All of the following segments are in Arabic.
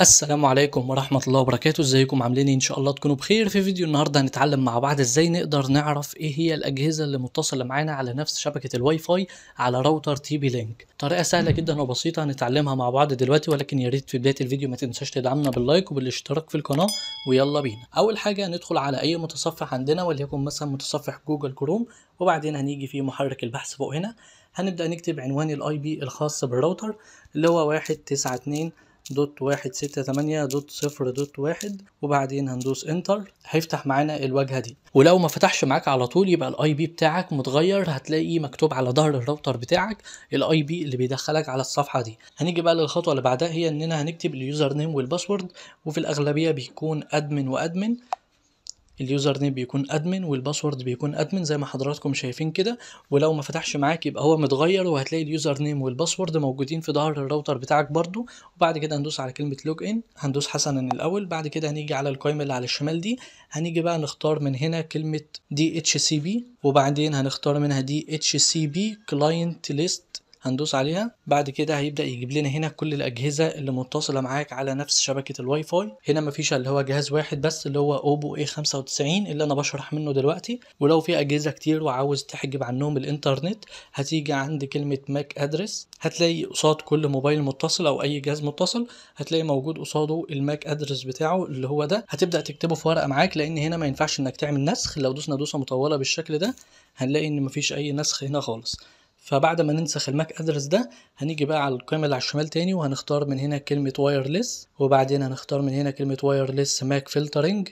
السلام عليكم ورحمة الله وبركاته ازيكم عاملين ايه؟ ان شاء الله تكونوا بخير في فيديو النهاردة هنتعلم مع بعض ازاي نقدر نعرف ايه هي الاجهزة اللي متصلة معانا على نفس شبكة الواي فاي على راوتر تي بي لينك طريقة سهلة جدا وبسيطة هنتعلمها مع بعض دلوقتي ولكن يا ريت في بداية الفيديو ما تنساش تدعمنا باللايك وبالاشتراك في القناة ويلا بينا اول حاجة هندخل على اي متصفح عندنا وليكن مثلا متصفح جوجل كروم وبعدين هنيجي في محرك البحث فوق هنا هنبدأ نكتب عنوان الاي بي الخاص بالراوتر اللي هو 192 دوت واحد ستة تمانية دوت صفر دوت واحد وبعدين هندوس انتر هيفتح معانا الواجهة دي ولو ما فتحش معاك على طول يبقى الاي بي بتاعك متغير هتلاقيه مكتوب على ظهر الراوتر بتاعك الاي بي اللي بيدخلك على الصفحة دي هنيجي بقى للخطوة اللي بعدها هي اننا هنكتب اليوزر نيم والباسورد وفي الاغلبية بيكون ادمن وادمن اليوزر نيم بيكون ادمن والباسورد بيكون ادمن زي ما حضراتكم شايفين كده ولو ما فتحش معاك يبقى هو متغير وهتلاقي اليوزر نيم والباسورد موجودين في ظهر الراوتر بتاعك برضو وبعد كده هندوس على كلمه لوج ان هندوس حسنا الاول بعد كده هنيجي على القائمه اللي على الشمال دي هنيجي بقى نختار من هنا كلمه دي اتش سي بي وبعدين هنختار منها دي اتش سي بي كلاينت ليست هندوس عليها بعد كده هيبدا يجيب لنا هنا كل الاجهزه اللي متصله معاك على نفس شبكه الواي فاي هنا مفيش اللي هو جهاز واحد بس اللي هو اوبو اي 95 اللي انا بشرح منه دلوقتي ولو في اجهزه كتير وعاوز تحجب عنهم الانترنت هتيجي عند كلمه ماك ادرس هتلاقي قصاد كل موبايل متصل او اي جهاز متصل هتلاقي موجود قصاده الماك ادرس بتاعه اللي هو ده هتبدا تكتبه في ورقه معاك لان هنا ما ينفعش انك تعمل نسخ لو دوسنا دوسه مطوله بالشكل ده هنلاقي ان مفيش اي نسخ هنا خالص فبعد ما ننسخ الماك ادرس ده هنيجي بقى على القائمة اللي على الشمال تاني وهنختار من هنا كلمة وايرلس وبعدين هنختار من هنا كلمة وايرلس ماك فلترنج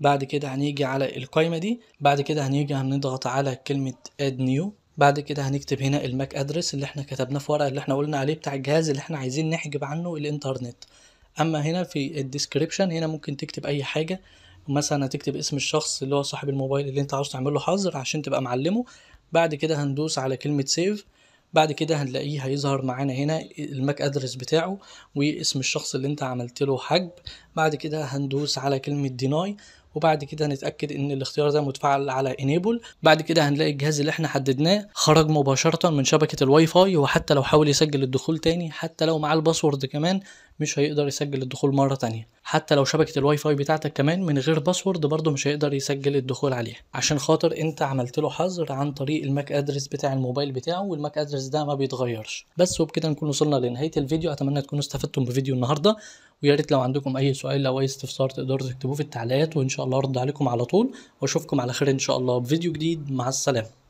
بعد كده هنيجي على القائمة دي بعد كده هنيجي هنضغط على كلمة اد نيو بعد كده هنكتب هنا الماك ادرس اللي احنا كتبناه في ورقة اللي احنا قلنا عليه بتاع الجهاز اللي احنا عايزين نحجب عنه الانترنت اما هنا في الديسكريبشن هنا ممكن تكتب اي حاجة مثلا هتكتب اسم الشخص اللي هو صاحب الموبايل اللي انت عاوز تعمل له حظر عشان تبقى معلمه بعد كده هندوس على كلمة سيف بعد كده هنلاقيه هيظهر معانا هنا الماك ادرس بتاعه واسم الشخص اللي انت عملت له حجب بعد كده هندوس على كلمة ديناي وبعد كده هنتاكد ان الاختيار ده متفعل على انيبل بعد كده هنلاقي الجهاز اللي احنا حددناه خرج مباشره من شبكه الواي فاي وحتى لو حاول يسجل الدخول تاني حتى لو معاه الباسورد كمان مش هيقدر يسجل الدخول مرة تانية حتى لو شبكة الواي فاي بتاعتك كمان من غير باسورد برضه مش هيقدر يسجل الدخول عليها عشان خاطر انت عملت له حظر عن طريق الماك ادرس بتاع الموبايل بتاعه والماك ادرس ده ما بيتغيرش بس وبكده نكون وصلنا لنهاية الفيديو اتمنى تكونوا استفدتم بفيديو النهاردة ويا ريت لو عندكم اي سؤال او اي استفسار تقدروا تكتبوه في التعليقات وان شاء الله ارد عليكم على طول واشوفكم على خير ان شاء الله بفيديو جديد مع السلامه